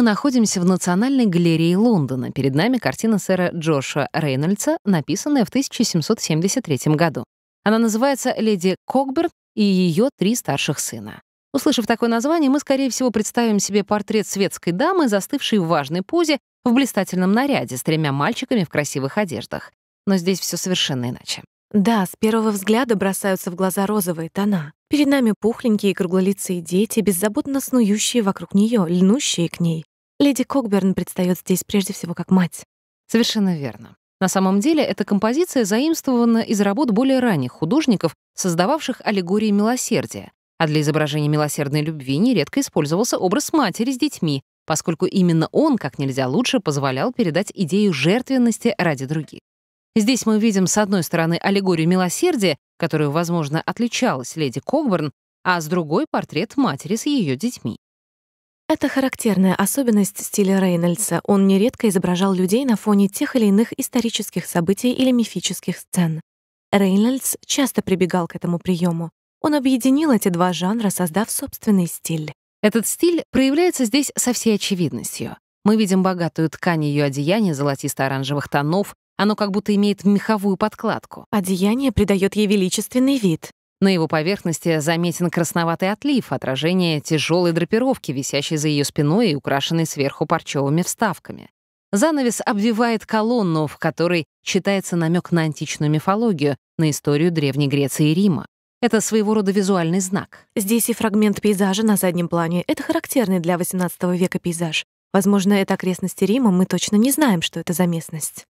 Мы находимся в Национальной галерее Лондона. Перед нами картина сэра Джоша Рейнольдса, написанная в 1773 году. Она называется «Леди Кокберн и ее три старших сына». Услышав такое название, мы, скорее всего, представим себе портрет светской дамы, застывшей в важной позе, в блистательном наряде, с тремя мальчиками в красивых одеждах. Но здесь все совершенно иначе. Да, с первого взгляда бросаются в глаза розовые тона. Перед нами пухленькие круглолицые дети, беззаботно снующие вокруг нее, льнущие к ней. Леди Кокберн предстаёт здесь прежде всего как мать. Совершенно верно. На самом деле, эта композиция заимствована из работ более ранних художников, создававших аллегории милосердия. А для изображения милосердной любви нередко использовался образ матери с детьми, поскольку именно он как нельзя лучше позволял передать идею жертвенности ради других. Здесь мы видим, с одной стороны, аллегорию милосердия, которую, возможно, отличалась леди Кокберн, а с другой — портрет матери с ее детьми. Это характерная особенность стиля Рейнольдса. Он нередко изображал людей на фоне тех или иных исторических событий или мифических сцен. Рейнольдс часто прибегал к этому приему. Он объединил эти два жанра, создав собственный стиль. Этот стиль проявляется здесь со всей очевидностью. Мы видим богатую ткань ее одеяния золотисто-оранжевых тонов, оно как будто имеет меховую подкладку. Одеяние придает ей величественный вид. На его поверхности заметен красноватый отлив, отражение тяжелой драпировки, висящей за ее спиной и украшенной сверху парчевыми вставками. Занавес обвивает колонну, в которой читается намек на античную мифологию, на историю Древней Греции и Рима. Это своего рода визуальный знак. Здесь и фрагмент пейзажа на заднем плане. Это характерный для XVIII века пейзаж. Возможно, это окрестности Рима, мы точно не знаем, что это за местность.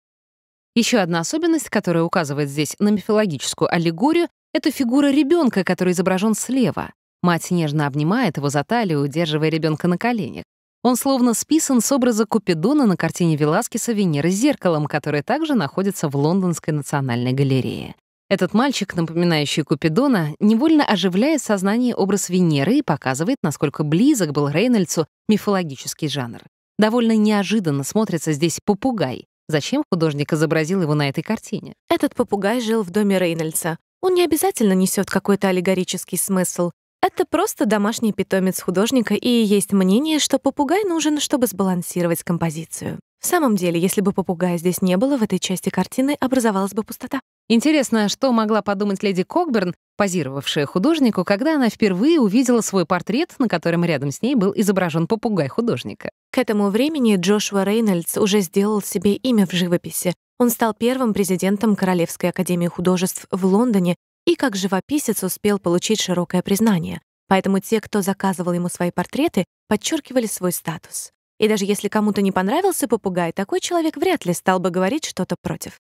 Еще одна особенность, которая указывает здесь на мифологическую аллегорию, это фигура ребенка, который изображен слева. Мать нежно обнимает его за талию, удерживая ребенка на коленях. Он словно списан с образа Купидона на картине Веласкеса «Венеры с зеркалом», которая также находится в Лондонской национальной галерее. Этот мальчик, напоминающий Купидона, невольно оживляет сознание образ Венеры и показывает, насколько близок был Рейнольдсу мифологический жанр. Довольно неожиданно смотрится здесь попугай. Зачем художник изобразил его на этой картине? Этот попугай жил в доме Рейнольдса. Он не обязательно несет какой-то аллегорический смысл. Это просто домашний питомец художника, и есть мнение, что попугай нужен, чтобы сбалансировать композицию. В самом деле, если бы попугая здесь не было, в этой части картины образовалась бы пустота. Интересно, что могла подумать леди Кокберн, позировавшая художнику, когда она впервые увидела свой портрет, на котором рядом с ней был изображен попугай художника. К этому времени Джошуа Рейнольдс уже сделал себе имя в живописи. Он стал первым президентом Королевской академии художеств в Лондоне и как живописец успел получить широкое признание. Поэтому те, кто заказывал ему свои портреты, подчеркивали свой статус. И даже если кому-то не понравился попугай, такой человек вряд ли стал бы говорить что-то против.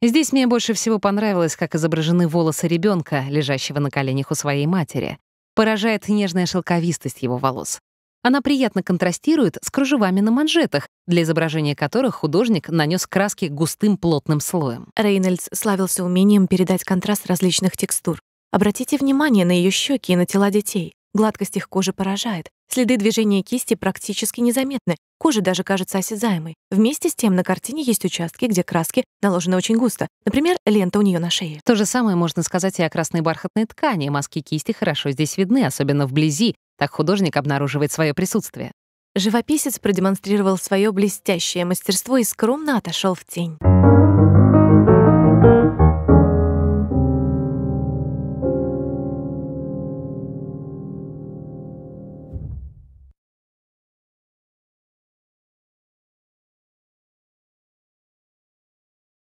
Здесь мне больше всего понравилось, как изображены волосы ребенка, лежащего на коленях у своей матери. Поражает нежная шелковистость его волос. Она приятно контрастирует с кружевами на манжетах, для изображения которых художник нанес краски густым плотным слоем. Рейнольдс славился умением передать контраст различных текстур. Обратите внимание на ее щеки и на тела детей. Гладкость их кожи поражает. Следы движения кисти практически незаметны. Кожа даже кажется осязаемой. Вместе с тем на картине есть участки, где краски наложены очень густо. Например, лента у нее на шее. То же самое можно сказать и о красной бархатной ткани. Мазки кисти хорошо здесь видны, особенно вблизи, так художник обнаруживает свое присутствие. Живописец продемонстрировал свое блестящее мастерство и скромно отошел в тень.